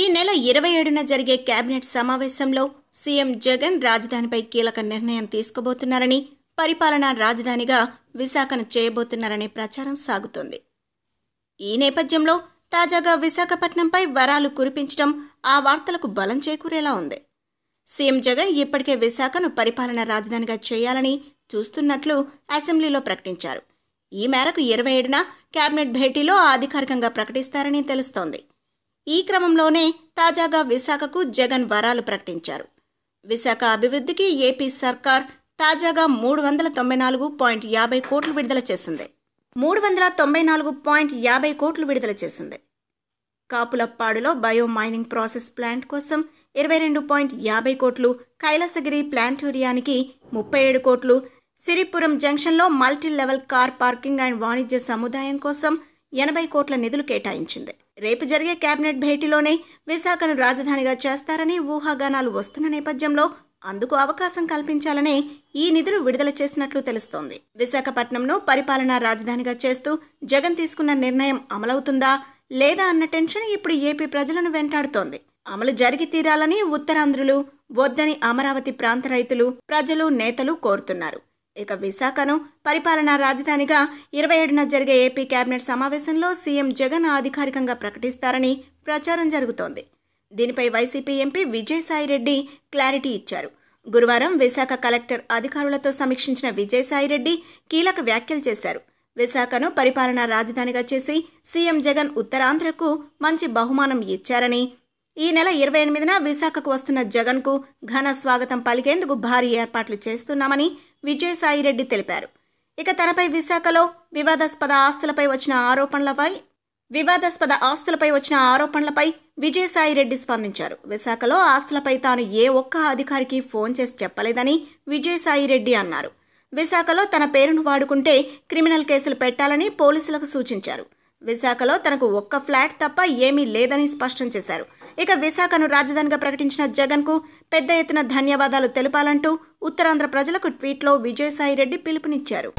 ఈ నెల ఇరవై ఏడున జరిగే కేబినెట్ సమావేశంలో సీఎం జగన్ రాజధానిపై కీలక నిర్ణయం తీసుకోబోతున్నారని పరిపాలనా రాజధానిగా విశాఖను చేయబోతున్నారనే ప్రచారం సాగుతోంది ఈ నేపథ్యంలో తాజాగా విశాఖపట్నంపై వరాలు కురిపించడం ఆ వార్తలకు బలం చేకూరేలా ఉంది సీఎం జగన్ ఇప్పటికే విశాఖను పరిపాలనా రాజధానిగా చేయాలని చూస్తున్నట్లు అసెంబ్లీలో ప్రకటించారు ఈ మేరకు ఇరవై ఏడున కేబినెట్ భేటీలో అధికారికంగా ప్రకటిస్తారని తెలుస్తోంది ఈ క్రమంలోనే తాజాగా విశాఖకు జగన్ వరాలు ప్రకటించారు విశాఖ అభివృద్ధికి ఏపీ సర్కార్ తాజాగా మూడు వందల తొంభై నాలుగు పాయింట్ యాభై కోట్లు విడుదల చేసింది మూడు వందల తొంభై నాలుగు పాయింట్ యాభై కోట్లు విడుదల చేసింది కాపులప్పాడులో బయో మైనింగ్ ప్రాసెస్ ప్లాంట్ కోసం ఇరవై రెండు పాయింట్ యాభై కోట్లు కైలాసగిరి ప్లాంటోరియానికి ముప్పై ఏడు కోట్లు సిరిపురం జంక్షన్లో multi level car parking and వాణిజ్య సముదాయం కోసం ఎనభై కోట్ల నిధులు కేటాయించింది రేపు జరిగే కేబినెట్ భేటీలోనే విశాఖను రాజధానిగా చేస్తారని ఊహాగానాలు వస్తున్న నేపథ్యంలో అందుకు అవకాశం కల్పించాలనే ఈ నిధులు విడుదల చేసినట్లు తెలుస్తోంది విశాఖపట్నంను పరిపాలనా రాజధానిగా చేస్తూ జగన్ తీసుకున్న నిర్ణయం అమలవుతుందా లేదా అన్న టెన్షన్ ఇప్పుడు ఏపీ ప్రజలను వెంటాడుతోంది అమలు జరిగి తీరాలని ఉత్తరాంధ్రులు వద్దని అమరావతి ప్రాంత రైతులు ప్రజలు నేతలు కోరుతున్నారు ఇక విశాఖను పరిపాలనా రాజధానిగా ఇరవై ఏడున జరిగే ఏపీ కేబినెట్ సమావేశంలో సీఎం జగన్ అధికారికంగా ప్రకటిస్తారని ప్రచారం జరుగుతోంది దీనిపై వైసీపీ ఎంపీ విజయసాయిరెడ్డి క్లారిటీ ఇచ్చారు గురువారం విశాఖ కలెక్టర్ అధికారులతో సమీక్షించిన విజయసాయిరెడ్డి కీలక వ్యాఖ్యలు చేశారు విశాఖను పరిపాలనా రాజధానిగా చేసి సీఎం జగన్ ఉత్తరాంధ్రకు మంచి బహుమానం ఇచ్చారని ఈ నెల ఇరవై ఎనిమిదిన విశాఖకు వస్తున్న జగన్కు ఘన స్వాగతం పలికేందుకు భారీ ఏర్పాట్లు చేస్తున్నామని విజయసాయిరెడ్డి తెలిపారు ఇక తనపై విశాఖలో వివాదాస్పద ఆస్తులపై వచ్చిన ఆరోపణలపై వివాదాస్పద ఆస్తులపై వచ్చిన ఆరోపణలపై విజయసాయిరెడ్డి స్పందించారు విశాఖలో ఆస్తులపై తాను ఏ ఒక్క అధికారికి ఫోన్ చేసి చెప్పలేదని విజయసాయిరెడ్డి అన్నారు విశాఖలో తన పేరును వాడుకుంటే క్రిమినల్ కేసులు పెట్టాలని పోలీసులకు సూచించారు విశాఖలో తనకు ఒక్క ఫ్లాట్ తప్ప ఏమీ లేదని స్పష్టం చేశారు ఇక విశాఖను రాజధానిగా ప్రకటించిన జగన్ కు పెద్ద ఎత్తున ధన్యవాదాలు తెలపాలంటూ ఉత్తరాంధ్ర ప్రజలకు ట్వీట్లో విజయసాయిరెడ్డి పిలుపునిచ్చారు